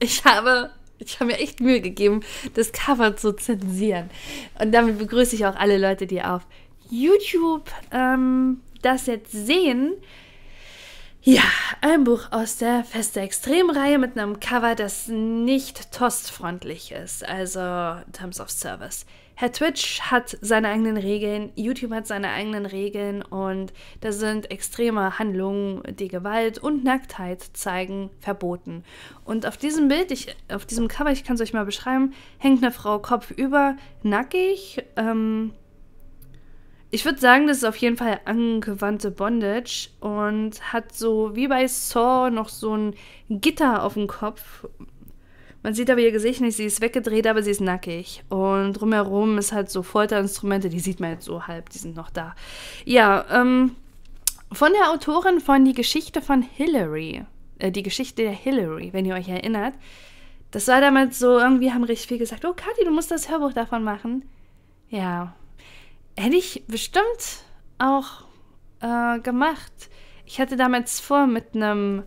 ich habe, ich habe mir echt Mühe gegeben, das Cover zu zensieren. Und damit begrüße ich auch alle Leute, die auf YouTube ähm, das jetzt sehen. Ja, ein Buch aus der Feste Extremreihe mit einem Cover, das nicht tostfreundlich ist, also Terms of Service. Herr Twitch hat seine eigenen Regeln, YouTube hat seine eigenen Regeln und da sind extreme Handlungen, die Gewalt und Nacktheit zeigen, verboten. Und auf diesem Bild, ich, auf diesem Cover, ich kann es euch mal beschreiben, hängt eine Frau kopfüber, nackig. Ähm ich würde sagen, das ist auf jeden Fall angewandte Bondage und hat so wie bei Saw noch so ein Gitter auf dem Kopf, man sieht aber ihr Gesicht nicht, sie ist weggedreht, aber sie ist nackig. Und drumherum ist halt so Folterinstrumente, die sieht man jetzt so halb, die sind noch da. Ja, ähm, von der Autorin von Die Geschichte von Hillary. Äh, die Geschichte der Hillary, wenn ihr euch erinnert. Das war damals so, irgendwie haben richtig viele gesagt, oh Kathi, du musst das Hörbuch davon machen. Ja, hätte ich bestimmt auch äh, gemacht. Ich hatte damals vor, mit einem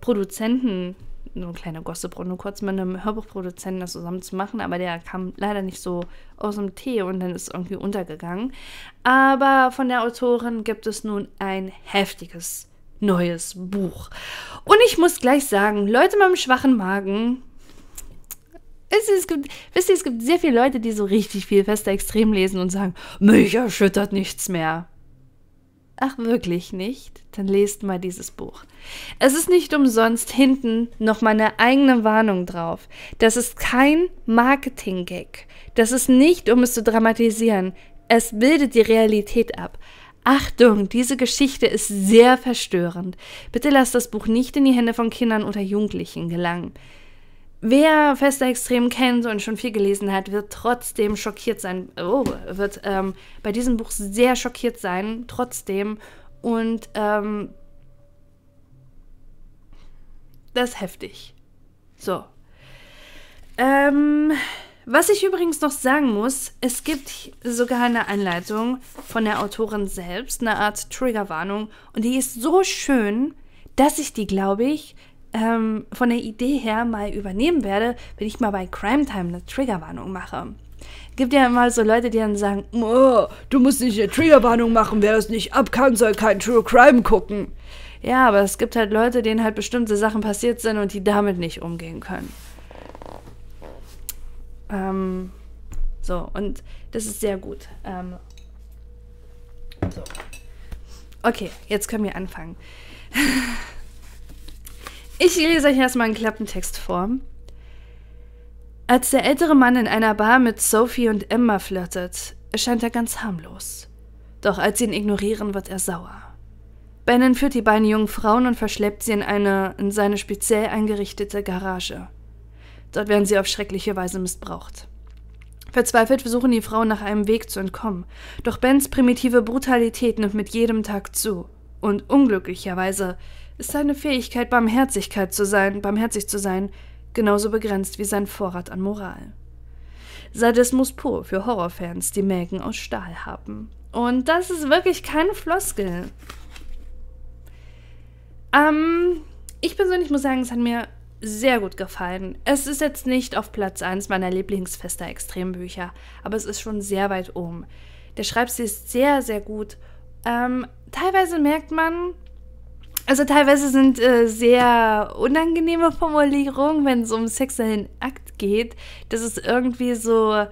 Produzenten nur eine kleine Gossip und nur kurz mit einem Hörbuchproduzenten das zusammen zu machen, aber der kam leider nicht so aus dem Tee und dann ist es irgendwie untergegangen. Aber von der Autorin gibt es nun ein heftiges neues Buch. Und ich muss gleich sagen, Leute mit einem schwachen Magen, es, gibt, wisst ihr, es gibt sehr viele Leute, die so richtig viel Fester extrem lesen und sagen, mich erschüttert nichts mehr. Ach, wirklich nicht? Dann lest mal dieses Buch. Es ist nicht umsonst hinten noch meine eigene Warnung drauf. Das ist kein Marketing-Gag. Das ist nicht, um es zu dramatisieren. Es bildet die Realität ab. Achtung, diese Geschichte ist sehr verstörend. Bitte lasst das Buch nicht in die Hände von Kindern oder Jugendlichen gelangen. Wer Fester Extrem kennt und schon viel gelesen hat, wird trotzdem schockiert sein, oh, wird ähm, bei diesem Buch sehr schockiert sein, trotzdem. Und ähm, das ist heftig. So. Ähm, was ich übrigens noch sagen muss, es gibt sogar eine Anleitung von der Autorin selbst, eine Art Triggerwarnung. Und die ist so schön, dass ich die, glaube ich, ähm, von der Idee her mal übernehmen werde, wenn ich mal bei Crime Time eine Triggerwarnung mache. Gibt ja immer so Leute, die dann sagen, oh, du musst nicht eine Triggerwarnung machen, wer es nicht ab kann, soll kein True Crime gucken. Ja, aber es gibt halt Leute, denen halt bestimmte Sachen passiert sind und die damit nicht umgehen können. Ähm, so, und das ist sehr gut. Ähm, so. Okay, jetzt können wir anfangen. Ich lese euch erstmal einen Klappentext vor. Als der ältere Mann in einer Bar mit Sophie und Emma flirtet, erscheint er ganz harmlos. Doch als sie ihn ignorieren, wird er sauer. Ben entführt die beiden jungen Frauen und verschleppt sie in eine in seine speziell eingerichtete Garage. Dort werden sie auf schreckliche Weise missbraucht. Verzweifelt versuchen die Frauen nach einem Weg zu entkommen, doch Bens primitive Brutalität nimmt mit jedem Tag zu und unglücklicherweise seine Fähigkeit, Barmherzigkeit zu sein, barmherzig zu sein, genauso begrenzt wie sein Vorrat an Moral. Sadismus pur für Horrorfans, die Mägen aus Stahl haben. Und das ist wirklich keine Floskel. Ähm, ich persönlich muss sagen, es hat mir sehr gut gefallen. Es ist jetzt nicht auf Platz 1 meiner Lieblingsfester Extrembücher, aber es ist schon sehr weit oben. Der Schreibstil ist sehr, sehr gut. Ähm, teilweise merkt man, also teilweise sind äh, sehr unangenehme Formulierungen, wenn es um sexuellen Akt geht. Das ist irgendwie so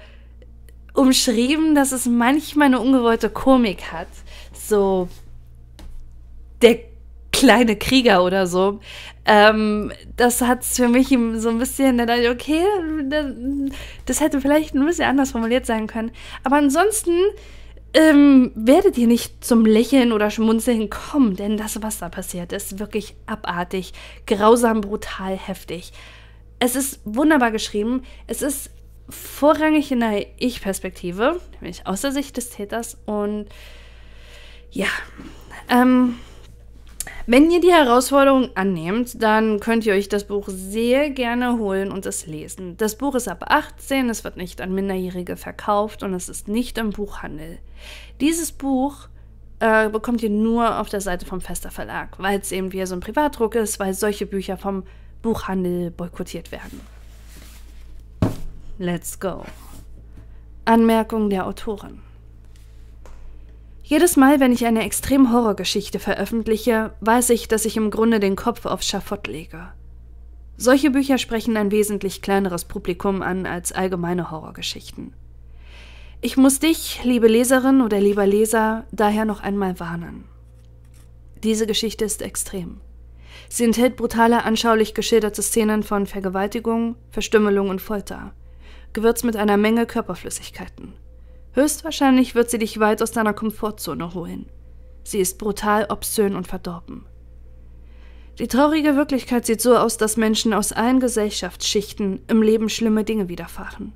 umschrieben, dass es manchmal eine ungewollte Komik hat. So der kleine Krieger oder so. Ähm, das hat es für mich so ein bisschen, da dachte ich, okay, das hätte vielleicht ein bisschen anders formuliert sein können. Aber ansonsten ähm, werdet ihr nicht zum Lächeln oder Schmunzeln kommen, denn das, was da passiert, ist wirklich abartig, grausam, brutal, heftig. Es ist wunderbar geschrieben, es ist vorrangig in der Ich-Perspektive, nämlich aus der Sicht des Täters und ja, ähm, wenn ihr die Herausforderung annehmt, dann könnt ihr euch das Buch sehr gerne holen und es lesen. Das Buch ist ab 18, es wird nicht an Minderjährige verkauft und es ist nicht im Buchhandel. Dieses Buch äh, bekommt ihr nur auf der Seite vom Fester Verlag, weil es eben wie so ein Privatdruck ist, weil solche Bücher vom Buchhandel boykottiert werden. Let's go. Anmerkung der Autorin. Jedes Mal, wenn ich eine extrem Horrorgeschichte veröffentliche, weiß ich, dass ich im Grunde den Kopf aufs Schafott lege. Solche Bücher sprechen ein wesentlich kleineres Publikum an als allgemeine Horrorgeschichten. Ich muss dich, liebe Leserin oder lieber Leser, daher noch einmal warnen. Diese Geschichte ist extrem. Sie enthält brutale, anschaulich geschilderte Szenen von Vergewaltigung, Verstümmelung und Folter, gewürzt mit einer Menge Körperflüssigkeiten. Höchstwahrscheinlich wird sie dich weit aus deiner Komfortzone holen. Sie ist brutal, obszön und verdorben. Die traurige Wirklichkeit sieht so aus, dass Menschen aus allen Gesellschaftsschichten im Leben schlimme Dinge widerfahren.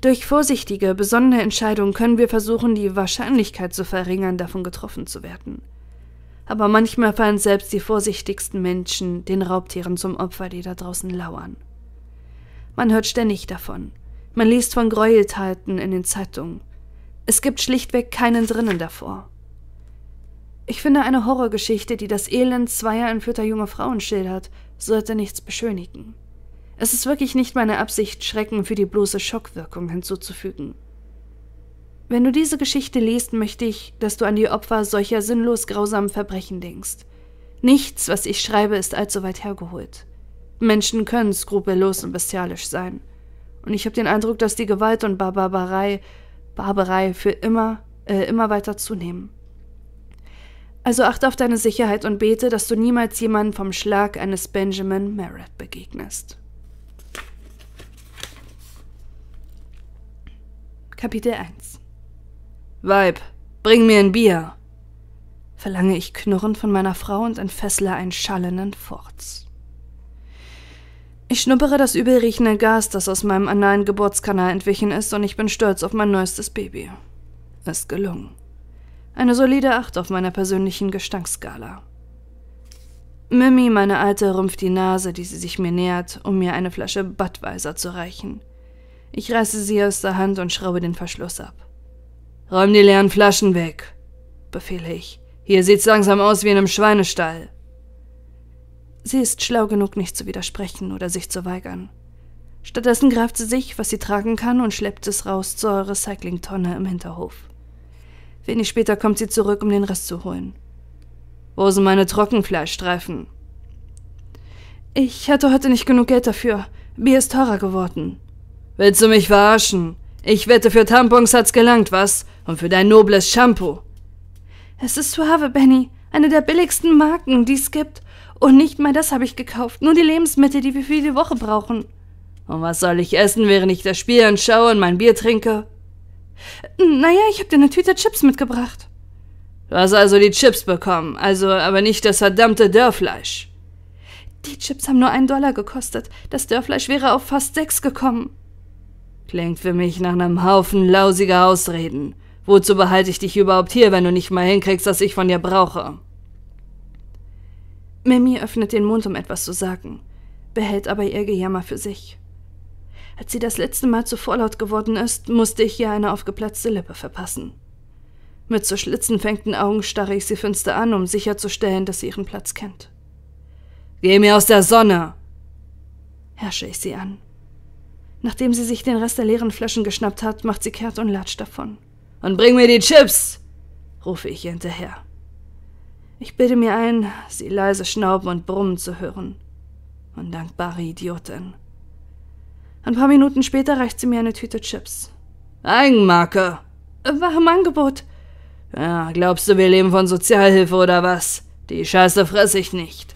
Durch vorsichtige, besonnene Entscheidungen können wir versuchen, die Wahrscheinlichkeit zu verringern, davon getroffen zu werden. Aber manchmal fallen selbst die vorsichtigsten Menschen den Raubtieren zum Opfer, die da draußen lauern. Man hört ständig davon, man liest von Gräueltaten in den Zeitungen. Es gibt schlichtweg keinen Drinnen davor. Ich finde eine Horrorgeschichte, die das Elend zweier entführter junger Frauen schildert, sollte nichts beschönigen. Es ist wirklich nicht meine Absicht, Schrecken für die bloße Schockwirkung hinzuzufügen. Wenn du diese Geschichte liest, möchte ich, dass du an die Opfer solcher sinnlos grausamen Verbrechen denkst. Nichts, was ich schreibe, ist allzu weit hergeholt. Menschen können skrupellos und bestialisch sein. Und ich habe den Eindruck, dass die Gewalt und Barbarei, Barbarei für immer, äh, immer weiter zunehmen. Also achte auf deine Sicherheit und bete, dass du niemals jemanden vom Schlag eines Benjamin Merritt begegnest. Kapitel 1 Weib, bring mir ein Bier! Verlange ich knurrend von meiner Frau und entfessle einen schallenden Furz. Ich schnuppere das übelriechende Gas, das aus meinem analen Geburtskanal entwichen ist, und ich bin stolz auf mein neuestes Baby. Ist gelungen. Eine solide Acht auf meiner persönlichen Gestankskala. Mimi, meine Alte, rümpft die Nase, die sie sich mir nähert, um mir eine Flasche Budweiser zu reichen. Ich reiße sie aus der Hand und schraube den Verschluss ab. Räum die leeren Flaschen weg, befehle ich. Hier sieht's langsam aus wie in einem Schweinestall. Sie ist schlau genug, nicht zu widersprechen oder sich zu weigern. Stattdessen greift sie sich, was sie tragen kann, und schleppt es raus zur Recyclingtonne im Hinterhof. Wenig später kommt sie zurück, um den Rest zu holen. Wo sind meine Trockenfleischstreifen? Ich hatte heute nicht genug Geld dafür. Bier ist teurer geworden. Willst du mich verarschen? Ich wette, für Tampons hat's gelangt, was? Und für dein nobles Shampoo. Es ist Suave, Benny. Eine der billigsten Marken, die es gibt. Und nicht mal das habe ich gekauft, nur die Lebensmittel, die wir für die Woche brauchen. Und was soll ich essen, während ich das Spiel anschaue und mein Bier trinke? Naja, ich habe dir eine Tüte Chips mitgebracht. Du hast also die Chips bekommen, also aber nicht das verdammte Dörrfleisch. Die Chips haben nur einen Dollar gekostet. Das Dörrfleisch wäre auf fast sechs gekommen. Klingt für mich nach einem Haufen lausiger Ausreden. Wozu behalte ich dich überhaupt hier, wenn du nicht mal hinkriegst, was ich von dir brauche? Mimi öffnet den Mund, um etwas zu sagen, behält aber ihr Gejammer für sich. Als sie das letzte Mal zu vorlaut geworden ist, musste ich ihr eine aufgeplatzte Lippe verpassen. Mit zu schlitzenfängten Augen starre ich sie finster an, um sicherzustellen, dass sie ihren Platz kennt. Geh mir aus der Sonne! herrsche ich sie an. Nachdem sie sich den Rest der leeren Flaschen geschnappt hat, macht sie kehrt und latscht davon. Und bring mir die Chips! rufe ich ihr hinterher. Ich bilde mir ein, sie leise schnauben und brummen zu hören. Undankbare Idiotin. Ein paar Minuten später reicht sie mir eine Tüte Chips. Eigenmarke! Äh, war im Angebot. Ja, glaubst du, wir leben von Sozialhilfe oder was? Die Scheiße fress ich nicht.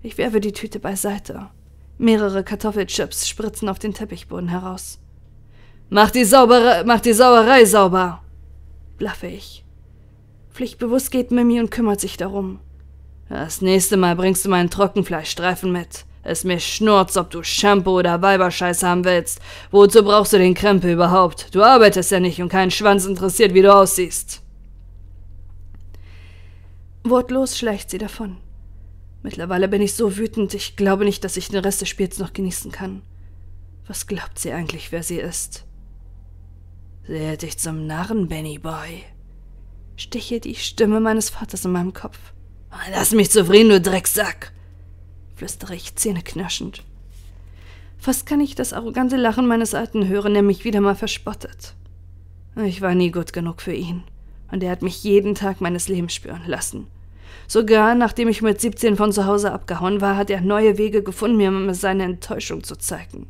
Ich werfe die Tüte beiseite. Mehrere Kartoffelchips spritzen auf den Teppichboden heraus. Mach die saubere, mach die Sauerei sauber, blaffe ich. Pflichtbewusst geht Mimi und kümmert sich darum. Das nächste Mal bringst du meinen Trockenfleischstreifen mit. Es mir schnurz, ob du Shampoo oder Weiberscheiß haben willst. Wozu brauchst du den Krempel überhaupt? Du arbeitest ja nicht und keinen Schwanz interessiert, wie du aussiehst. Wortlos schleicht sie davon. Mittlerweile bin ich so wütend, ich glaube nicht, dass ich den Rest des Spiels noch genießen kann. Was glaubt sie eigentlich, wer sie ist? Sie hält dich zum Narren, Benny Boy stiche die Stimme meines Vaters in meinem Kopf. Lass mich zufrieden, du Drecksack! flüstere ich zähneknirschend. Fast kann ich das arrogante Lachen meines Alten hören, der mich wieder mal verspottet. Ich war nie gut genug für ihn, und er hat mich jeden Tag meines Lebens spüren lassen. Sogar nachdem ich mit 17 von zu Hause abgehauen war, hat er neue Wege gefunden, mir seine Enttäuschung zu zeigen.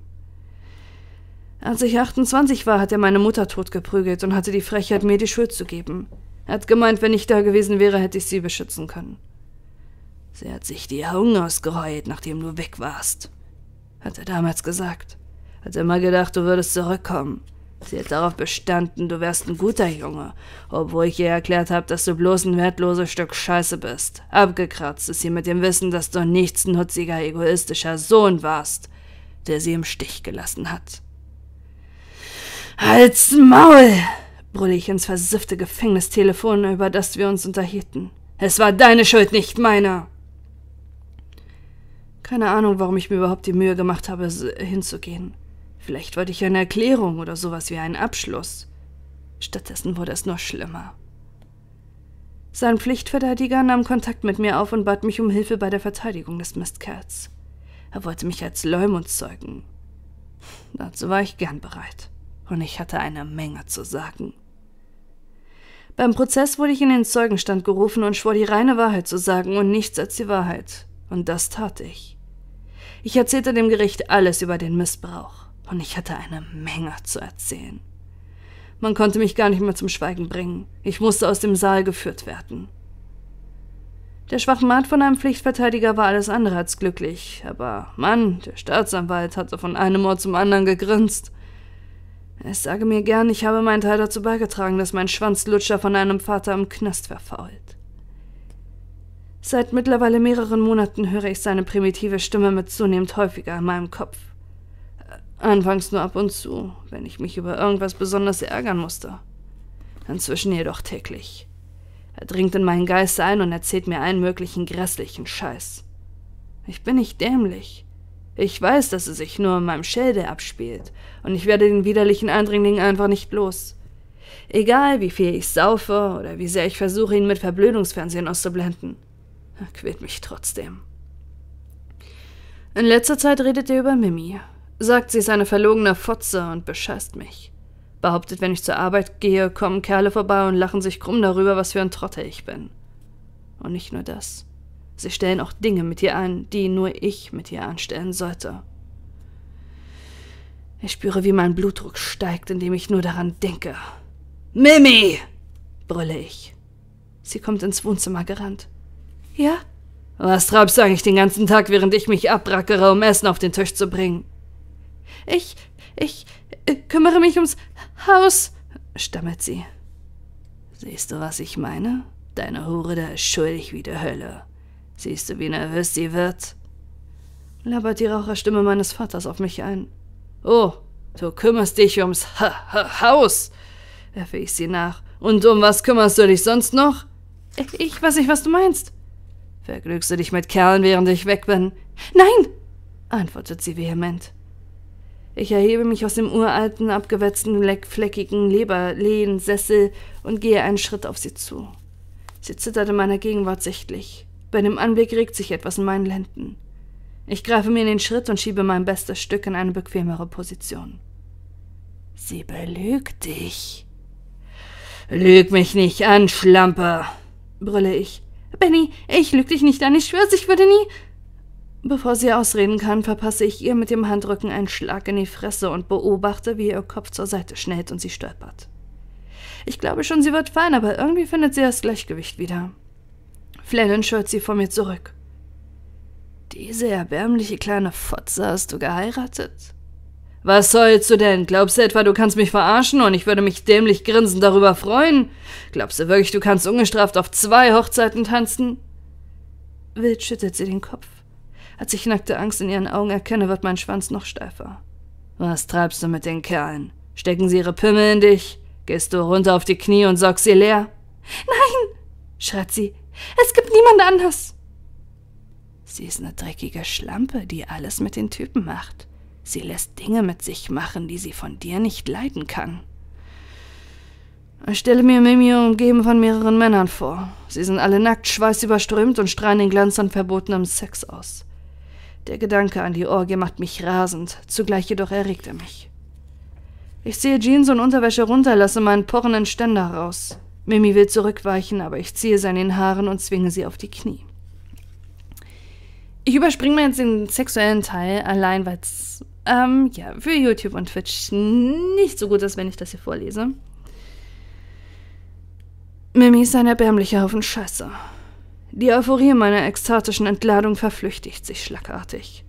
Als ich 28 war, hat er meine Mutter totgeprügelt und hatte die Frechheit, mir die Schuld zu geben. Er hat gemeint, wenn ich da gewesen wäre, hätte ich sie beschützen können. Sie hat sich die Augen ausgeheult, nachdem du weg warst, hat er damals gesagt. Hat immer gedacht, du würdest zurückkommen. Sie hat darauf bestanden, du wärst ein guter Junge, obwohl ich ihr erklärt habe, dass du bloß ein wertloses Stück Scheiße bist. Abgekratzt ist sie mit dem Wissen, dass du ein nichtsnutziger, egoistischer Sohn warst, der sie im Stich gelassen hat. Halt's Maul! brülle ich ins versiffte Gefängnistelefon, über das wir uns unterhielten. Es war deine Schuld, nicht meine! Keine Ahnung, warum ich mir überhaupt die Mühe gemacht habe, hinzugehen. Vielleicht wollte ich eine Erklärung oder sowas wie einen Abschluss. Stattdessen wurde es nur schlimmer. Sein Pflichtverteidiger nahm Kontakt mit mir auf und bat mich um Hilfe bei der Verteidigung des Mistkerls. Er wollte mich als Leumund zeugen. Dazu war ich gern bereit. Und ich hatte eine Menge zu sagen. Beim Prozess wurde ich in den Zeugenstand gerufen und schwor die reine Wahrheit zu sagen und nichts als die Wahrheit. Und das tat ich. Ich erzählte dem Gericht alles über den Missbrauch. Und ich hatte eine Menge zu erzählen. Man konnte mich gar nicht mehr zum Schweigen bringen. Ich musste aus dem Saal geführt werden. Der Schwachmat von einem Pflichtverteidiger war alles andere als glücklich, aber Mann, der Staatsanwalt hatte von einem Ort zum anderen gegrinst. Es sage mir gern, ich habe meinen Teil dazu beigetragen, dass mein Schwanzlutscher von einem Vater im Knast verfault. Seit mittlerweile mehreren Monaten höre ich seine primitive Stimme mit zunehmend häufiger in meinem Kopf. Anfangs nur ab und zu, wenn ich mich über irgendwas besonders ärgern musste. Inzwischen jedoch täglich. Er dringt in meinen Geist ein und erzählt mir allen möglichen grässlichen Scheiß. Ich bin nicht dämlich. Ich weiß, dass es sich nur in meinem Schilde abspielt, und ich werde den widerlichen Eindringling einfach nicht los. Egal, wie viel ich saufe oder wie sehr ich versuche, ihn mit Verblödungsfernsehen auszublenden. Er quält mich trotzdem. In letzter Zeit redet er über Mimi, sagt, sie ist eine verlogene Fotze und bescheißt mich. Behauptet, wenn ich zur Arbeit gehe, kommen Kerle vorbei und lachen sich krumm darüber, was für ein Trotte ich bin. Und nicht nur das. Sie stellen auch Dinge mit ihr an, die nur ich mit ihr anstellen sollte. Ich spüre, wie mein Blutdruck steigt, indem ich nur daran denke. Mimi! brülle ich. Sie kommt ins Wohnzimmer gerannt. Ja? Was treibst du eigentlich den ganzen Tag, während ich mich abrackere, um Essen auf den Tisch zu bringen? Ich, ich äh, kümmere mich ums Haus, stammelt sie. Siehst du, was ich meine? Deine Hure da ist schuldig wie die Hölle. Siehst du, wie nervös sie wird? labert die Raucherstimme meines Vaters auf mich ein. Oh, du kümmerst dich ums ha ha Haus, werfe ich sie nach. Und um was kümmerst du dich sonst noch? Ich weiß nicht, was du meinst. Verglückst du dich mit Kerlen, während ich weg bin? Nein, antwortet sie vehement. Ich erhebe mich aus dem uralten, abgewetzten, fleckigen Leberlehnsessel und gehe einen Schritt auf sie zu. Sie zittert in meiner Gegenwart sichtlich. Bei dem Anblick regt sich etwas in meinen Lenden. Ich greife mir in den Schritt und schiebe mein bestes Stück in eine bequemere Position. Sie belügt dich. Lüg mich nicht an, Schlampe, brülle ich. Benny, ich lüg dich nicht an, ich schwör's, ich würde nie. Bevor sie ausreden kann, verpasse ich ihr mit dem Handrücken einen Schlag in die Fresse und beobachte, wie ihr Kopf zur Seite schnellt und sie stolpert. Ich glaube schon, sie wird fein, aber irgendwie findet sie das Gleichgewicht wieder. Flannen schürzt sie vor mir zurück. Diese erbärmliche kleine Fotze hast du geheiratet? Was sollst du denn? Glaubst du etwa, du kannst mich verarschen und ich würde mich dämlich grinsend darüber freuen? Glaubst du wirklich, du kannst ungestraft auf zwei Hochzeiten tanzen? Wild schüttelt sie den Kopf. Als ich nackte Angst in ihren Augen erkenne, wird mein Schwanz noch steifer. Was treibst du mit den Kerlen? Stecken sie ihre Pimmel in dich? Gehst du runter auf die Knie und saugst sie leer? Nein! schreit sie. Es gibt niemand anders. Sie ist eine dreckige Schlampe, die alles mit den Typen macht. Sie lässt Dinge mit sich machen, die sie von dir nicht leiden kann. Ich stelle mir Mimi umgeben von mehreren Männern vor. Sie sind alle nackt, schweißüberströmt und strahlen den Glanz an verbotenem Sex aus. Der Gedanke an die Orgie macht mich rasend, zugleich jedoch erregt er mich. Ich sehe Jeans und Unterwäsche runter, lasse meinen pochenden Ständer raus. Mimi will zurückweichen, aber ich ziehe sie an den Haaren und zwinge sie auf die Knie. Ich überspringe mir jetzt den sexuellen Teil, allein weil es ähm, ja, für YouTube und Twitch nicht so gut ist, wenn ich das hier vorlese. Mimi ist ein erbärmlicher Haufen Scheiße. Die Euphorie meiner ekstatischen Entladung verflüchtigt sich schlagartig.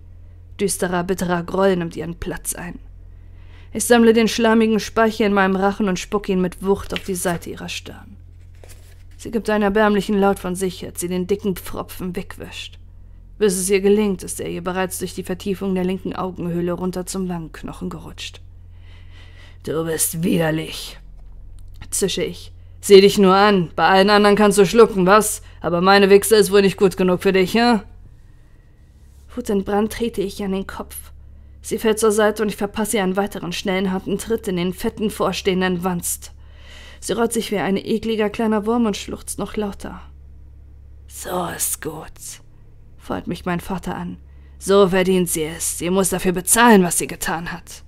Düsterer, bitterer Groll nimmt ihren Platz ein. Ich sammle den schlammigen Speichel in meinem Rachen und spucke ihn mit Wucht auf die Seite ihrer Stirn. Sie gibt einen erbärmlichen Laut von sich, als sie den dicken Pfropfen wegwischt. Bis es ihr gelingt, ist er ihr bereits durch die Vertiefung der linken Augenhöhle runter zum Wangenknochen gerutscht. Du bist widerlich, zische ich. Sieh dich nur an, bei allen anderen kannst du schlucken, was? Aber meine Wichse ist wohl nicht gut genug für dich, ja? Brand trete ich an den Kopf. Sie fällt zur Seite und ich verpasse ihr einen weiteren schnellen, harten Tritt in den fetten, vorstehenden Wanst. Sie rollt sich wie ein ekliger kleiner Wurm und schluchzt noch lauter. So ist gut, feuert mich mein Vater an. So verdient sie es. Sie muss dafür bezahlen, was sie getan hat.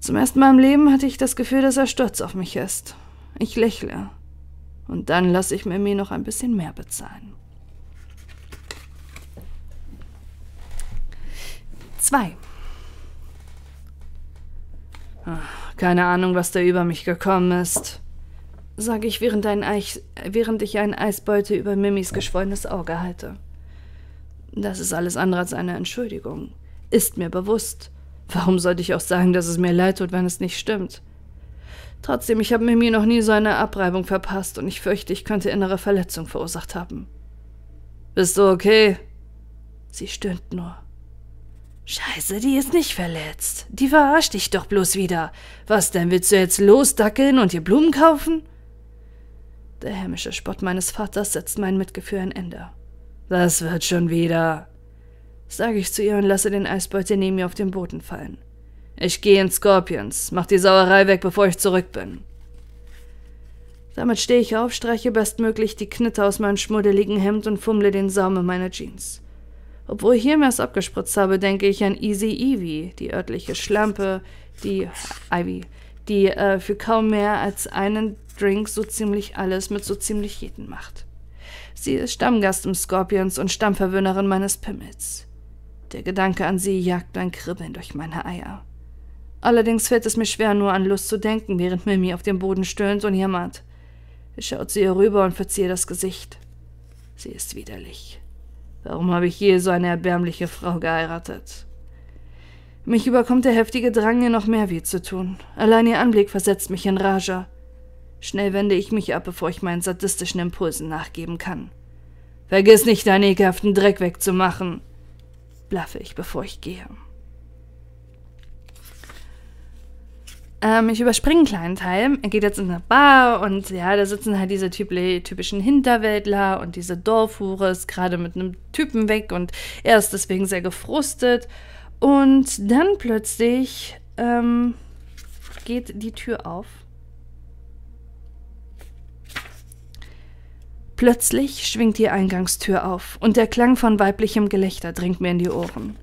Zum ersten Mal im Leben hatte ich das Gefühl, dass er stolz auf mich ist. Ich lächle. Und dann lasse ich Mimi noch ein bisschen mehr bezahlen. Zwei. Keine Ahnung, was da über mich gekommen ist, sage ich, während, Eich, während ich einen Eisbeutel über Mimis geschwollenes Auge halte. Das ist alles andere als eine Entschuldigung. Ist mir bewusst. Warum sollte ich auch sagen, dass es mir leid tut, wenn es nicht stimmt? Trotzdem, ich habe Mimi noch nie so eine Abreibung verpasst und ich fürchte, ich könnte innere Verletzung verursacht haben. Bist du okay? Sie stöhnt nur. Scheiße, die ist nicht verletzt. Die verarscht dich doch bloß wieder. Was denn, willst du jetzt losdackeln und dir Blumen kaufen? Der hämische Spott meines Vaters setzt mein Mitgefühl ein Ende. Das wird schon wieder, sage ich zu ihr und lasse den Eisbeutel neben mir auf den Boden fallen. Ich gehe in Scorpions, mach die Sauerei weg, bevor ich zurück bin. Damit stehe ich auf, streiche bestmöglich die Knitte aus meinem schmuddeligen Hemd und fummle den Saum in meiner Jeans. Obwohl ich Hirmas abgespritzt habe, denke ich an Easy Evie, die örtliche Schlampe, die äh, Ivy, die äh, für kaum mehr als einen Drink so ziemlich alles mit so ziemlich jeden macht. Sie ist Stammgast im Scorpions und Stammverwöhnerin meines Pimmels. Der Gedanke an sie jagt ein Kribbeln durch meine Eier. Allerdings fällt es mir schwer, nur an Lust zu denken, während Mimi auf dem Boden stöhnt und jammert. Ich schaue zu ihr rüber und verziehe das Gesicht. Sie ist widerlich. Warum habe ich je so eine erbärmliche Frau geheiratet? Mich überkommt der heftige Drang, ihr noch mehr weh zu tun. Allein ihr Anblick versetzt mich in Rage. Schnell wende ich mich ab, bevor ich meinen sadistischen Impulsen nachgeben kann. Vergiss nicht, deinen ekelhaften Dreck wegzumachen, blaffe ich, bevor ich gehe. Ähm, ich überspringe einen kleinen Teil. Er geht jetzt in eine Bar und ja, da sitzen halt diese typischen Hinterwäldler und diese Dorfhure ist gerade mit einem Typen weg und er ist deswegen sehr gefrustet. Und dann plötzlich ähm, geht die Tür auf. Plötzlich schwingt die Eingangstür auf und der Klang von weiblichem Gelächter dringt mir in die Ohren.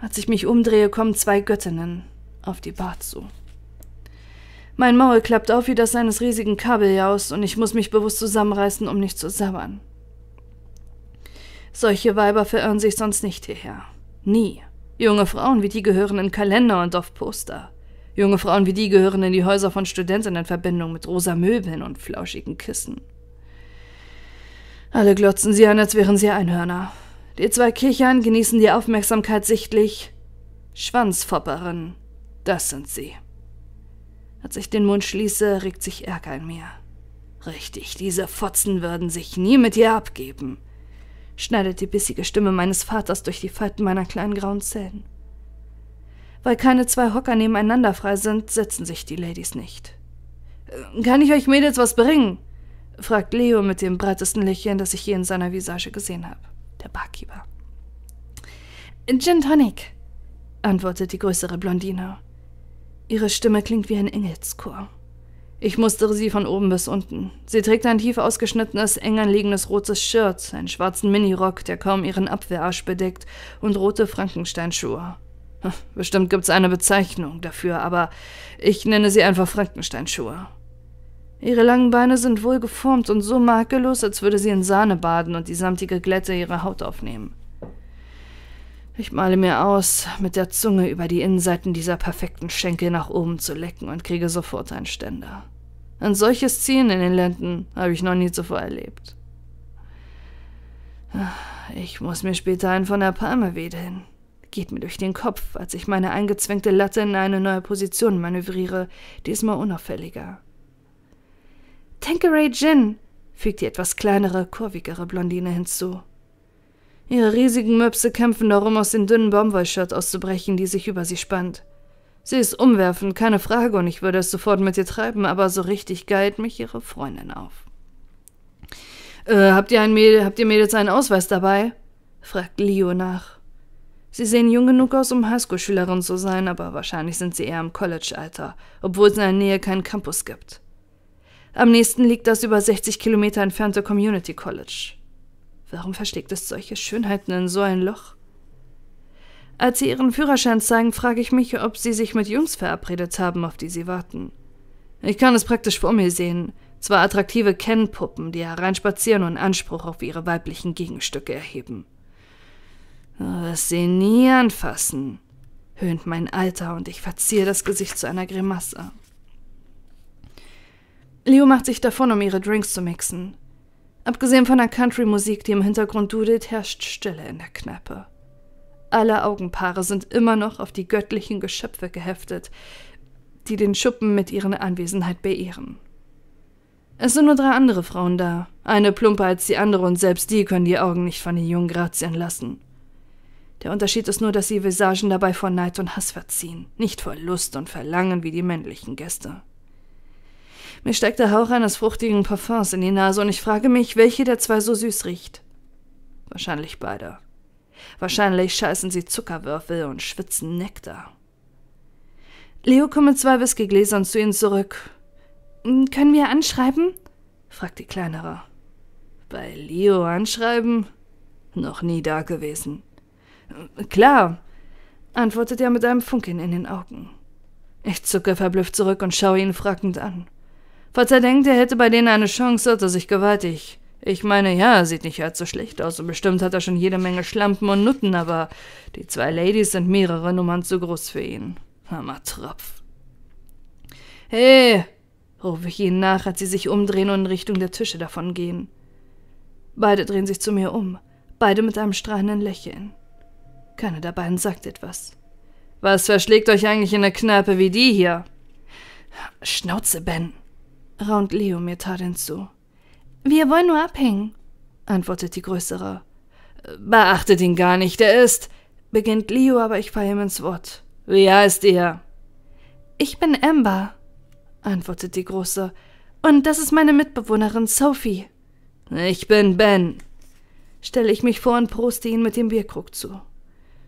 Als ich mich umdrehe, kommen zwei Göttinnen auf die Bar zu. Mein Maul klappt auf wie das eines riesigen Kabeljaus und ich muss mich bewusst zusammenreißen, um nicht zu sabbern. Solche Weiber verirren sich sonst nicht hierher. Nie. Junge Frauen wie die gehören in Kalender und auf Poster. Junge Frauen wie die gehören in die Häuser von Studentinnen in Verbindung mit rosa Möbeln und flauschigen Kissen. Alle glotzen sie an, als wären sie Einhörner. Die zwei Kichern genießen die Aufmerksamkeit sichtlich. Schwanzfopperinnen, das sind sie. Als ich den Mund schließe, regt sich Ärger in mir. Richtig, diese Fotzen würden sich nie mit dir abgeben, schneidet die bissige Stimme meines Vaters durch die Falten meiner kleinen grauen Zähne. Weil keine zwei Hocker nebeneinander frei sind, setzen sich die Ladies nicht. Äh, kann ich euch Mädels was bringen? fragt Leo mit dem breitesten Lächeln, das ich je in seiner Visage gesehen habe. Der Barkeeper. Gin Tonic, antwortet die größere Blondine. Ihre Stimme klingt wie ein Engelschor. Ich mustere sie von oben bis unten. Sie trägt ein tief ausgeschnittenes, eng anliegendes rotes Shirt, einen schwarzen Minirock, der kaum ihren Abwehrarsch bedeckt, und rote Frankensteinschuhe. Hm, bestimmt gibt's eine Bezeichnung dafür, aber ich nenne sie einfach Frankensteinschuhe. Ihre langen Beine sind wohl geformt und so makellos, als würde sie in Sahne baden und die samtige Glätte ihrer Haut aufnehmen. Ich male mir aus, mit der Zunge über die Innenseiten dieser perfekten Schenkel nach oben zu lecken und kriege sofort einen Ständer. Ein solches Ziehen in den Lenden habe ich noch nie zuvor erlebt. Ich muss mir später einen von der Palme wedeln. Geht mir durch den Kopf, als ich meine eingezwängte Latte in eine neue Position manövriere, diesmal unauffälliger. Tankeray Jin, fügt die etwas kleinere, kurvigere Blondine hinzu. Ihre riesigen Möpse kämpfen darum, aus dem dünnen Baumwollshirt auszubrechen, die sich über sie spannt. Sie ist umwerfend, keine Frage, und ich würde es sofort mit ihr treiben, aber so richtig geilt mich ihre Freundin auf. Äh, habt ihr, ein Mädel, habt ihr Mädels einen Ausweis dabei? fragt Leo nach. Sie sehen jung genug aus, um Highschool-Schülerin zu sein, aber wahrscheinlich sind sie eher im College-Alter, obwohl es in der Nähe keinen Campus gibt. Am nächsten liegt das über 60 Kilometer entfernte Community College. Warum versteckt es solche Schönheiten in so ein Loch? Als sie ihren Führerschein zeigen, frage ich mich, ob sie sich mit Jungs verabredet haben, auf die sie warten. Ich kann es praktisch vor mir sehen. Zwei attraktive Kennpuppen, die hereinspazieren und Anspruch auf ihre weiblichen Gegenstücke erheben. Was sie nie anfassen, höhnt mein Alter und ich verziehe das Gesicht zu einer Grimasse. Leo macht sich davon, um ihre Drinks zu mixen. Abgesehen von der Country-Musik, die im Hintergrund dudelt, herrscht Stille in der Kneipe. Alle Augenpaare sind immer noch auf die göttlichen Geschöpfe geheftet, die den Schuppen mit ihrer Anwesenheit beehren. Es sind nur drei andere Frauen da, eine plumper als die andere und selbst die können die Augen nicht von den jungen Grazien lassen. Der Unterschied ist nur, dass sie Visagen dabei vor Neid und Hass verziehen, nicht vor Lust und Verlangen wie die männlichen Gäste. Mir steigt der Hauch eines fruchtigen Parfums in die Nase und ich frage mich, welche der zwei so süß riecht. Wahrscheinlich beide. Wahrscheinlich scheißen sie Zuckerwürfel und schwitzen Nektar. Leo kommt mit zwei Whiskygläsern zu ihnen zurück. Hm, können wir anschreiben? fragt die Kleinere. Bei Leo anschreiben? Noch nie da gewesen. Hm, klar, antwortet er mit einem Funken in den Augen. Ich zucke verblüfft zurück und schaue ihn fragend an. Vater denkt, er hätte bei denen eine Chance, irrt er sich gewaltig. Ich meine, ja, sieht nicht allzu schlecht aus und bestimmt hat er schon jede Menge Schlampen und Nutten, aber die zwei Ladies sind mehrere Nummern zu groß für ihn. Hammer Tropf. Hey, rufe ich ihnen nach, als sie sich umdrehen und in Richtung der Tische davon gehen. Beide drehen sich zu mir um, beide mit einem strahlenden Lächeln. Keiner der beiden sagt etwas. Was verschlägt euch eigentlich in einer Kneipe wie die hier? Schnauze, Ben, raunt Leo mir tadelnd zu. Wir wollen nur abhängen, antwortet die Größere. Beachtet ihn gar nicht, er ist, beginnt Leo, aber ich falle ihm ins Wort. Wie heißt ihr? Ich bin Amber, antwortet die Große, und das ist meine Mitbewohnerin Sophie. Ich bin Ben, stelle ich mich vor und proste ihn mit dem Bierkrug zu.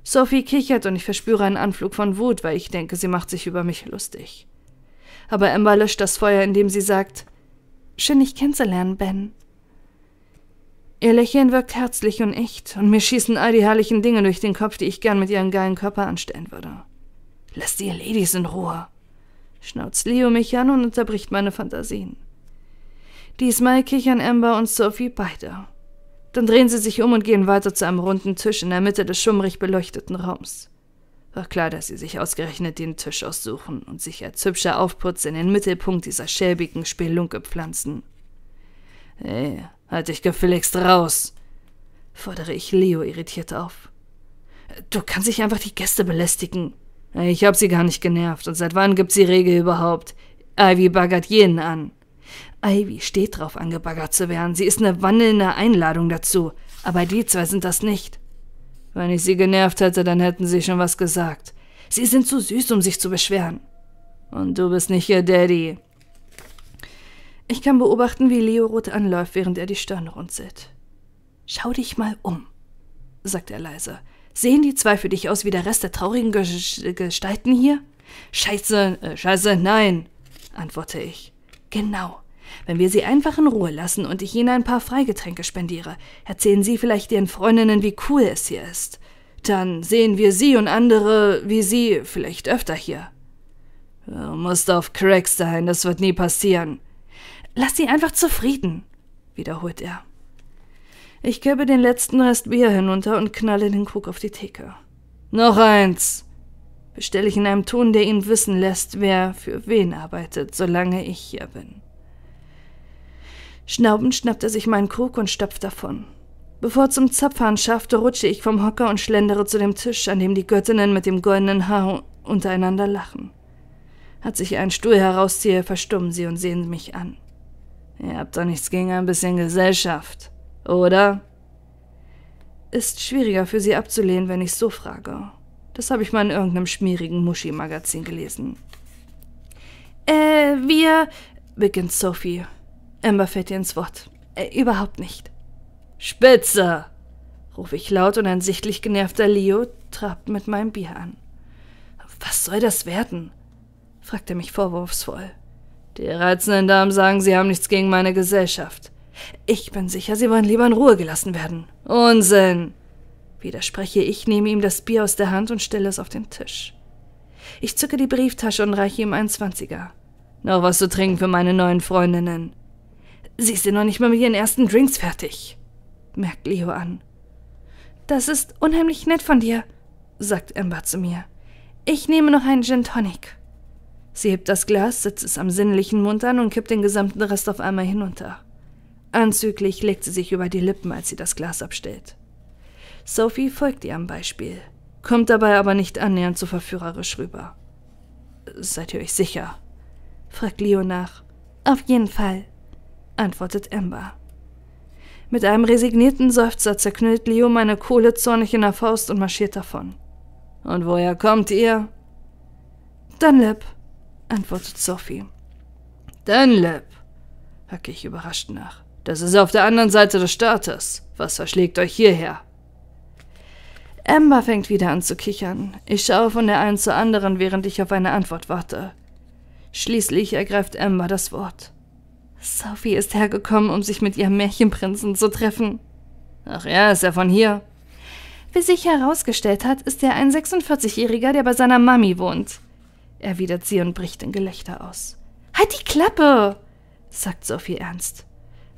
Sophie kichert und ich verspüre einen Anflug von Wut, weil ich denke, sie macht sich über mich lustig aber Emma löscht das Feuer, indem sie sagt, Schön, dich kennenzulernen, Ben. Ihr Lächeln wirkt herzlich und echt, und mir schießen all die herrlichen Dinge durch den Kopf, die ich gern mit ihrem geilen Körper anstellen würde. Lass die Ladies in Ruhe, schnauzt Leo mich an und unterbricht meine Fantasien. Diesmal kichern Amber und Sophie beide. Dann drehen sie sich um und gehen weiter zu einem runden Tisch in der Mitte des schummrig beleuchteten Raums. War klar, dass sie sich ausgerechnet den Tisch aussuchen und sich als hübscher Aufputz in den Mittelpunkt dieser schäbigen Spelunke pflanzen. Hey, äh, halt dich gefälligst raus! fordere ich Leo irritiert auf. Du kannst dich einfach die Gäste belästigen. Ich hab sie gar nicht genervt und seit wann gibt's die Regel überhaupt? Ivy baggert jenen an. Ivy steht drauf, angebaggert zu werden. Sie ist eine wandelnde Einladung dazu. Aber die zwei sind das nicht. Wenn ich sie genervt hätte, dann hätten sie schon was gesagt. Sie sind zu süß, um sich zu beschweren. Und du bist nicht ihr Daddy. Ich kann beobachten, wie Leo rot anläuft, während er die Stirn runzelt. Schau dich mal um, sagt er leise. Sehen die zwei für dich aus wie der Rest der traurigen Ge Gestalten hier? Scheiße, äh, scheiße, nein, antworte ich. Genau, wenn wir Sie einfach in Ruhe lassen und ich Ihnen ein paar Freigetränke spendiere, erzählen Sie vielleicht Ihren Freundinnen, wie cool es hier ist. Dann sehen wir Sie und andere wie Sie vielleicht öfter hier. Du musst auf Crack sein, das wird nie passieren. Lass sie einfach zufrieden, wiederholt er. Ich gebe den letzten Rest Bier hinunter und knalle den Krug auf die Theke. Noch eins, bestelle ich in einem Ton, der ihn wissen lässt, wer für wen arbeitet, solange ich hier bin. Schnaubend schnappt er sich meinen Krug und stopft davon. Bevor zum Zapfhahn schaffte, rutsche ich vom Hocker und schlendere zu dem Tisch, an dem die Göttinnen mit dem goldenen Haar untereinander lachen. Als ich einen Stuhl herausziehe, verstummen sie und sehen mich an. Ihr habt doch nichts gegen ein bisschen Gesellschaft, oder? Ist schwieriger für sie abzulehnen, wenn ich so frage. Das habe ich mal in irgendeinem schmierigen Muschi-Magazin gelesen. Äh, wir, beginnt Sophie, Amber fällt ihr ins Wort. Äh, überhaupt nicht. Spitze! rufe ich laut und ein sichtlich genervter Leo trabt mit meinem Bier an. Was soll das werden? fragt er mich vorwurfsvoll. Die reizenden Damen sagen, sie haben nichts gegen meine Gesellschaft. Ich bin sicher, sie wollen lieber in Ruhe gelassen werden. Unsinn! Widerspreche ich, nehme ihm das Bier aus der Hand und stelle es auf den Tisch. Ich zücke die Brieftasche und reiche ihm einen Zwanziger. Noch was zu trinken für meine neuen Freundinnen. Sie sind noch nicht mal mit ihren ersten Drinks fertig, merkt Leo an. Das ist unheimlich nett von dir, sagt Amber zu mir. Ich nehme noch einen Gin Tonic. Sie hebt das Glas, setzt es am sinnlichen Mund an und kippt den gesamten Rest auf einmal hinunter. Anzüglich legt sie sich über die Lippen, als sie das Glas abstellt. Sophie folgt ihrem Beispiel, kommt dabei aber nicht annähernd so verführerisch rüber. Seid ihr euch sicher? fragt Leo nach. Auf jeden Fall, antwortet Amber. Mit einem resignierten Seufzer zerknüllt Leo meine Kohle zornig in der Faust und marschiert davon. Und woher kommt ihr? Dunlap, antwortet Sophie. Dunlap, hacke ich überrascht nach. Das ist auf der anderen Seite des Staates. Was verschlägt euch hierher? Amber fängt wieder an zu kichern. Ich schaue von der einen zur anderen, während ich auf eine Antwort warte. Schließlich ergreift Amber das Wort. Sophie ist hergekommen, um sich mit ihrem Märchenprinzen zu treffen. Ach ja, ist er von hier? Wie sich herausgestellt hat, ist er ein 46-Jähriger, der bei seiner Mami wohnt, erwidert sie und bricht in Gelächter aus. Halt die Klappe! sagt Sophie ernst.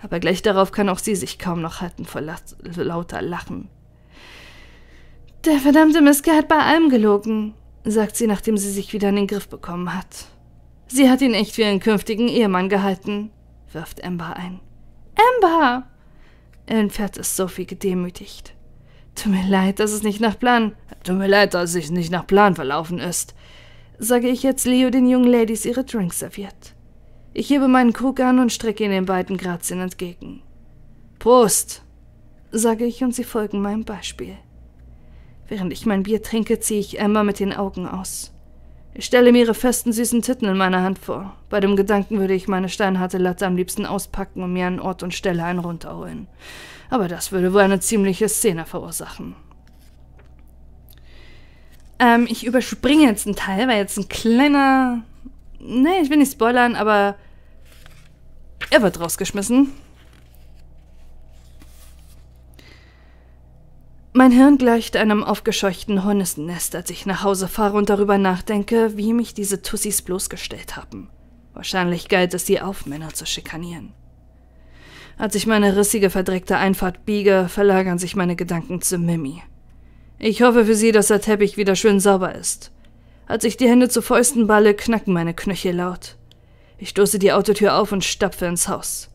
Aber gleich darauf kann auch sie sich kaum noch halten vor la lauter Lachen. Der verdammte Miske hat bei allem gelogen, sagt sie, nachdem sie sich wieder in den Griff bekommen hat. Sie hat ihn echt wie einen künftigen Ehemann gehalten wirft Amber ein. Amber! Entfährt ist Sophie gedemütigt. Tut mir leid, dass es nicht nach Plan. Tut mir leid, dass es nicht nach Plan verlaufen ist, sage ich jetzt Leo den jungen Ladies ihre Drinks serviert. Ich hebe meinen Krug an und strecke ihn den beiden Grazien entgegen. Prost! sage ich und sie folgen meinem Beispiel. Während ich mein Bier trinke, ziehe ich Emma mit den Augen aus. Ich stelle mir ihre festen, süßen Titten in meiner Hand vor. Bei dem Gedanken würde ich meine steinharte Latte am liebsten auspacken und mir an Ort und Stelle einen runterholen. Aber das würde wohl eine ziemliche Szene verursachen. Ähm, ich überspringe jetzt einen Teil, weil jetzt ein kleiner... Nee, ich will nicht spoilern, aber er wird rausgeschmissen. Mein Hirn gleicht einem aufgescheuchten Hornissennest, als ich nach Hause fahre und darüber nachdenke, wie mich diese Tussis bloßgestellt haben. Wahrscheinlich galt es, sie auf, Männer zu schikanieren. Als ich meine rissige, verdreckte Einfahrt biege, verlagern sich meine Gedanken zu Mimi. Ich hoffe für sie, dass der Teppich wieder schön sauber ist. Als ich die Hände zu Fäusten balle, knacken meine Knöchel laut. Ich stoße die Autotür auf und stapfe ins Haus.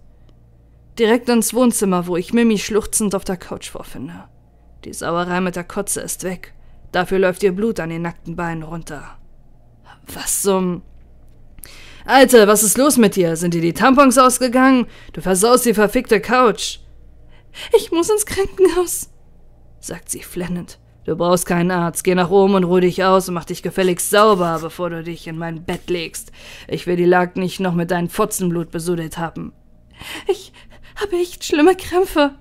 Direkt ins Wohnzimmer, wo ich Mimi schluchzend auf der Couch vorfinde. Die Sauerei mit der Kotze ist weg. Dafür läuft ihr Blut an den nackten Beinen runter. Was zum... Alte, was ist los mit dir? Sind dir die Tampons ausgegangen? Du versaust die verfickte Couch. Ich muss ins Krankenhaus, sagt sie flennend. Du brauchst keinen Arzt. Geh nach oben und ruh dich aus und mach dich gefälligst sauber, bevor du dich in mein Bett legst. Ich will die Lag nicht noch mit deinem Fotzenblut besudelt haben. Ich habe echt schlimme Krämpfe.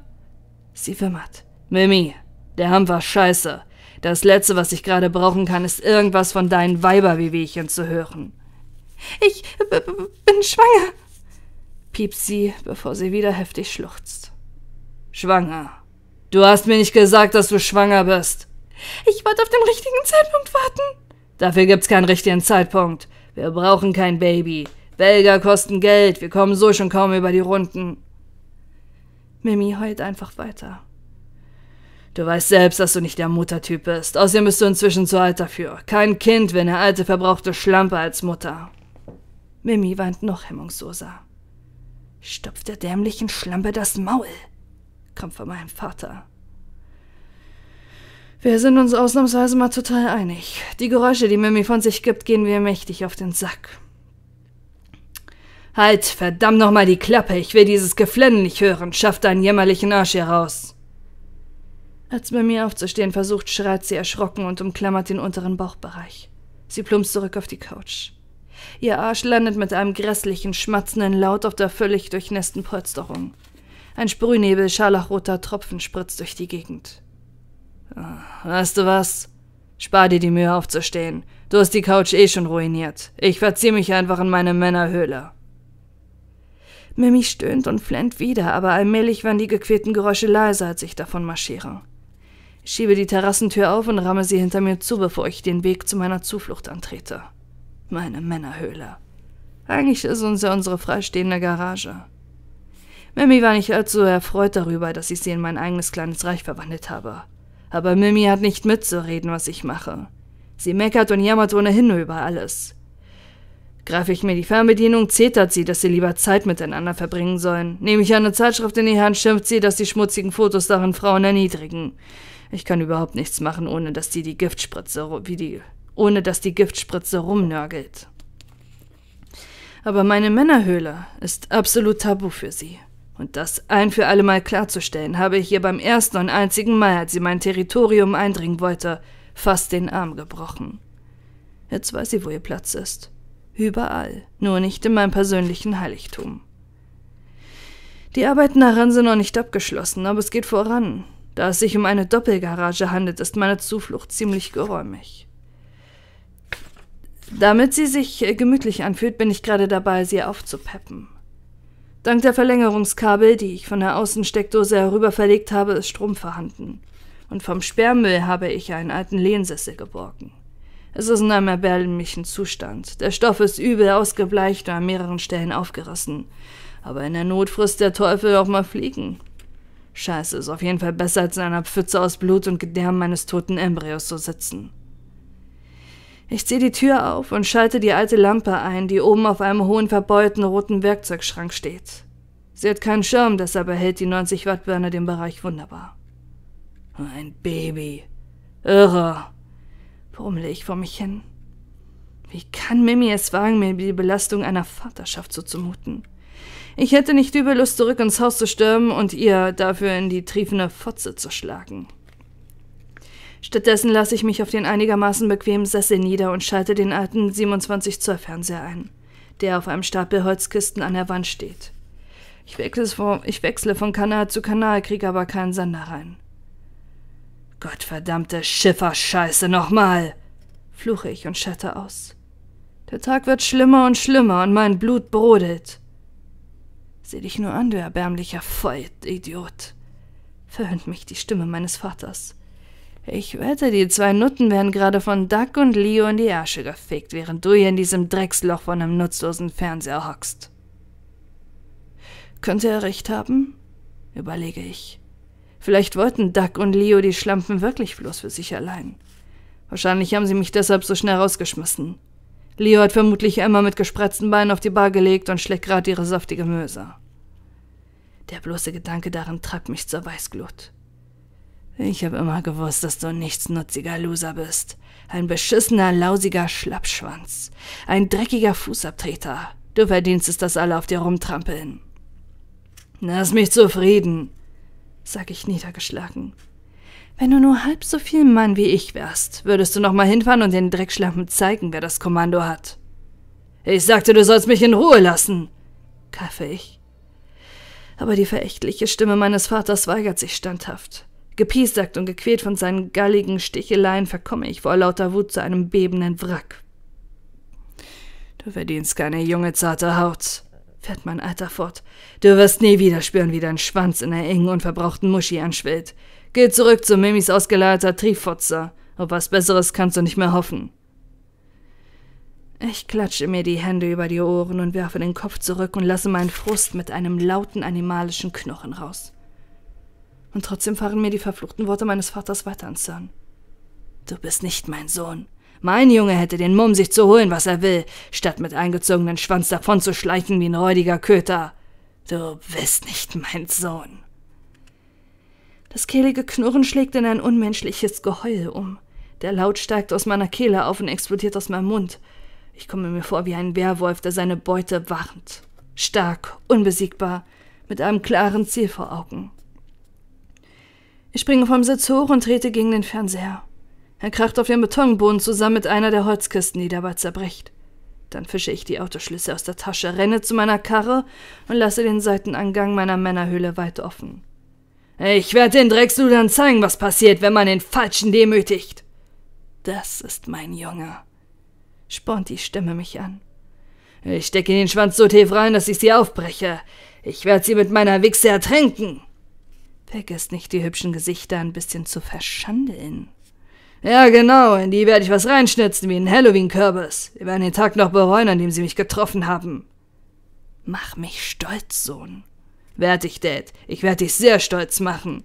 Sie wimmert. Mimi, der Ham war scheiße. Das Letzte, was ich gerade brauchen kann, ist irgendwas von deinen Weiberwehwehchen zu hören. Ich bin schwanger, piept sie, bevor sie wieder heftig schluchzt. Schwanger. Du hast mir nicht gesagt, dass du schwanger bist. Ich wollte auf den richtigen Zeitpunkt warten. Dafür gibt's keinen richtigen Zeitpunkt. Wir brauchen kein Baby. Belger kosten Geld. Wir kommen so schon kaum über die Runden. Mimi heult einfach weiter. Du weißt selbst, dass du nicht der Muttertyp bist. Außerdem bist du inzwischen zu alt dafür. Kein Kind will eine alte, verbrauchte Schlampe als Mutter. Mimi weint noch hemmungsloser. Stopft der dämlichen Schlampe das Maul. Kommt von meinem Vater. Wir sind uns ausnahmsweise mal total einig. Die Geräusche, die Mimi von sich gibt, gehen wir mächtig auf den Sack. Halt, verdammt nochmal die Klappe, ich will dieses Geflennen nicht hören. Schaff deinen jämmerlichen Arsch hier raus. Als bei mir aufzustehen versucht, schreit sie erschrocken und umklammert den unteren Bauchbereich. Sie plumpst zurück auf die Couch. Ihr Arsch landet mit einem grässlichen, schmatzenden Laut auf der völlig durchnässten Polsterung. Ein Sprühnebel scharlachroter Tropfen spritzt durch die Gegend. Ah, weißt du was? Spar dir die Mühe aufzustehen. Du hast die Couch eh schon ruiniert. Ich verzieh mich einfach in meine Männerhöhle. Mimi stöhnt und flennt wieder, aber allmählich werden die gequälten Geräusche leiser, als ich davon marschiere schiebe die Terrassentür auf und ramme sie hinter mir zu, bevor ich den Weg zu meiner Zuflucht antrete. Meine Männerhöhle. Eigentlich ist uns ja unsere freistehende Garage. Mimi war nicht allzu erfreut darüber, dass ich sie in mein eigenes kleines Reich verwandelt habe. Aber Mimi hat nicht mitzureden, was ich mache. Sie meckert und jammert ohnehin über alles. Greife ich mir die Fernbedienung, zetert sie, dass sie lieber Zeit miteinander verbringen sollen. Nehme ich eine Zeitschrift in die Hand, schimpft sie, dass die schmutzigen Fotos darin Frauen erniedrigen. Ich kann überhaupt nichts machen, ohne dass die die Giftspritze wie die ohne dass die Giftspritze rumnörgelt. Aber meine Männerhöhle ist absolut tabu für sie. Und das ein für alle Mal klarzustellen, habe ich ihr beim ersten und einzigen Mal, als sie mein Territorium eindringen wollte, fast den Arm gebrochen. Jetzt weiß sie, wo ihr Platz ist. Überall, nur nicht in meinem persönlichen Heiligtum. Die Arbeiten daran sind noch nicht abgeschlossen, aber es geht voran. Da es sich um eine Doppelgarage handelt, ist meine Zuflucht ziemlich geräumig. Damit sie sich äh, gemütlich anfühlt, bin ich gerade dabei, sie aufzupeppen. Dank der Verlängerungskabel, die ich von der Außensteckdose herüber verlegt habe, ist Strom vorhanden. Und vom Sperrmüll habe ich einen alten Lehnsessel geborgen. Es ist in einem erbärmlichen Zustand. Der Stoff ist übel ausgebleicht und an mehreren Stellen aufgerissen. Aber in der Not frisst der Teufel auch mal Fliegen. Scheiße ist auf jeden Fall besser, als in einer Pfütze aus Blut und Gedärm meines toten Embryos zu sitzen. Ich ziehe die Tür auf und schalte die alte Lampe ein, die oben auf einem hohen verbeulten roten Werkzeugschrank steht. Sie hat keinen Schirm, deshalb erhält die 90 Watt Birne den Bereich wunderbar. Ein Baby. Irre. Brummle ich vor mich hin. Wie kann Mimi es wagen, mir die Belastung einer Vaterschaft zuzumuten? Ich hätte nicht übel Lust, zurück ins Haus zu stürmen und ihr dafür in die triefende Fotze zu schlagen. Stattdessen lasse ich mich auf den einigermaßen bequemen Sessel nieder und schalte den alten 27 Zoll Fernseher ein, der auf einem Stapel Holzkisten an der Wand steht. Ich wechsle, von Kanal zu Kanal, kriege aber keinen Sender rein. Gottverdammte Schifferscheiße nochmal! fluche ich und schatte aus. Der Tag wird schlimmer und schlimmer und mein Blut brodelt. Seh dich nur an, du erbärmlicher Vollidiot, verhöhnt mich die Stimme meines Vaters. Ich wette, die zwei Nutten werden gerade von Duck und Leo in die Asche gefegt, während du hier in diesem Drecksloch von einem nutzlosen Fernseher hockst. Könnte er recht haben? überlege ich. Vielleicht wollten Duck und Leo die Schlampen wirklich bloß für sich allein. Wahrscheinlich haben sie mich deshalb so schnell rausgeschmissen. Leo hat vermutlich Emma mit gespreizten Beinen auf die Bar gelegt und schlägt gerade ihre saftige Möse. Der bloße Gedanke daran treibt mich zur Weißglut. Ich habe immer gewusst, dass du nichts nutziger Loser bist. Ein beschissener, lausiger Schlappschwanz. Ein dreckiger Fußabtreter. Du verdienst es, dass alle auf dir rumtrampeln. Lass mich zufrieden, sag ich niedergeschlagen. Wenn du nur halb so viel Mann wie ich wärst, würdest du noch mal hinfahren und den Dreckschlampen zeigen, wer das Kommando hat. Ich sagte, du sollst mich in Ruhe lassen, kaffe ich. Aber die verächtliche Stimme meines Vaters weigert sich standhaft. Gepiesackt und gequält von seinen galligen Sticheleien verkomme ich vor lauter Wut zu einem bebenden Wrack. Du verdienst keine junge, zarte Haut, fährt mein Alter fort. Du wirst nie wieder spüren, wie dein Schwanz in der engen, und verbrauchten Muschi anschwillt. Geh zurück zu Mimis ausgelagerter Trifotzer. Auf was Besseres kannst du nicht mehr hoffen. Ich klatsche mir die Hände über die Ohren und werfe den Kopf zurück und lasse meinen Frust mit einem lauten animalischen Knochen raus. Und trotzdem fahren mir die verfluchten Worte meines Vaters weiter ins Hirn. Du bist nicht mein Sohn. Mein Junge hätte den Mumm, sich zu holen, was er will, statt mit eingezogenen Schwanz davonzuschleichen wie ein räudiger Köter. Du bist nicht mein Sohn. Das kehlige Knurren schlägt in ein unmenschliches Geheul um. Der Laut steigt aus meiner Kehle auf und explodiert aus meinem Mund. Ich komme mir vor wie ein Werwolf, der seine Beute warnt. Stark, unbesiegbar, mit einem klaren Ziel vor Augen. Ich springe vom Sitz hoch und trete gegen den Fernseher. Er kracht auf den Betonboden zusammen mit einer der Holzkisten, die dabei zerbricht. Dann fische ich die Autoschlüssel aus der Tasche, renne zu meiner Karre und lasse den Seitenangang meiner Männerhöhle weit offen. Ich werde den Drecksludern zeigen, was passiert, wenn man den Falschen demütigt. Das ist mein Junge, spornt die Stimme mich an. Ich stecke in den Schwanz so tief rein, dass ich sie aufbreche. Ich werde sie mit meiner Wichse ertränken. Vergesst nicht, die hübschen Gesichter ein bisschen zu verschandeln. Ja, genau, in die werde ich was reinschnitzen, wie in Halloween-Kürbis. Wir werden den Tag noch bereuen, an dem sie mich getroffen haben. Mach mich stolz, Sohn. Werd ich, Dad. Ich werd dich sehr stolz machen.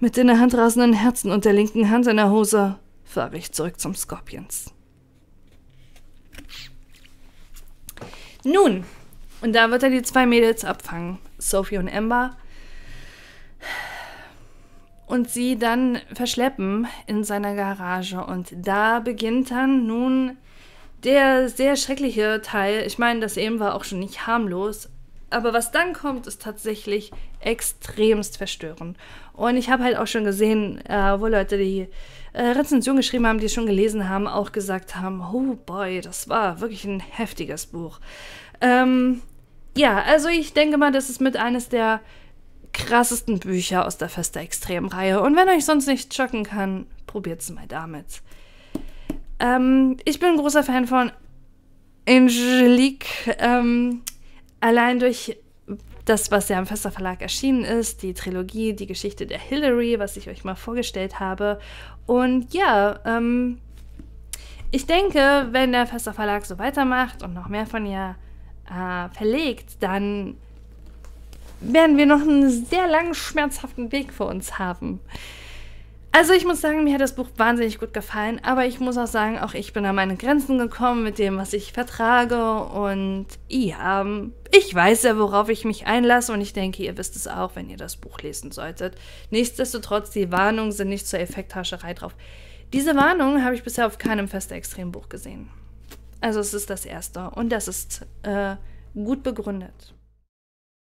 Mit in der Hand rasenden Herzen und der linken Hand in der Hose fahre ich zurück zum Scorpions. Nun, und da wird er die zwei Mädels abfangen, Sophie und Amber, und sie dann verschleppen in seiner Garage. Und da beginnt dann nun der sehr schreckliche Teil. Ich meine, das eben war auch schon nicht harmlos, aber was dann kommt, ist tatsächlich extremst verstörend. Und ich habe halt auch schon gesehen, äh, wo Leute, die äh, Rezension geschrieben haben, die es schon gelesen haben, auch gesagt haben, oh boy, das war wirklich ein heftiges Buch. Ähm, ja, also ich denke mal, das ist mit eines der krassesten Bücher aus der Fester Extrem-Reihe. Und wenn euch sonst nichts schocken kann, probiert es mal damit. Ähm, ich bin ein großer Fan von Angelique. Ähm, Allein durch das, was ja im Fester Verlag erschienen ist, die Trilogie, die Geschichte der Hillary, was ich euch mal vorgestellt habe. Und ja, ähm, ich denke, wenn der Fester Verlag so weitermacht und noch mehr von ihr äh, verlegt, dann werden wir noch einen sehr langen, schmerzhaften Weg vor uns haben. Also ich muss sagen, mir hat das Buch wahnsinnig gut gefallen, aber ich muss auch sagen, auch ich bin an meine Grenzen gekommen mit dem, was ich vertrage und ja, ich weiß ja, worauf ich mich einlasse und ich denke, ihr wisst es auch, wenn ihr das Buch lesen solltet. Nichtsdestotrotz, die Warnungen sind nicht zur Effekthascherei drauf. Diese Warnungen habe ich bisher auf keinem feste Extrembuch gesehen. Also es ist das erste und das ist äh, gut begründet.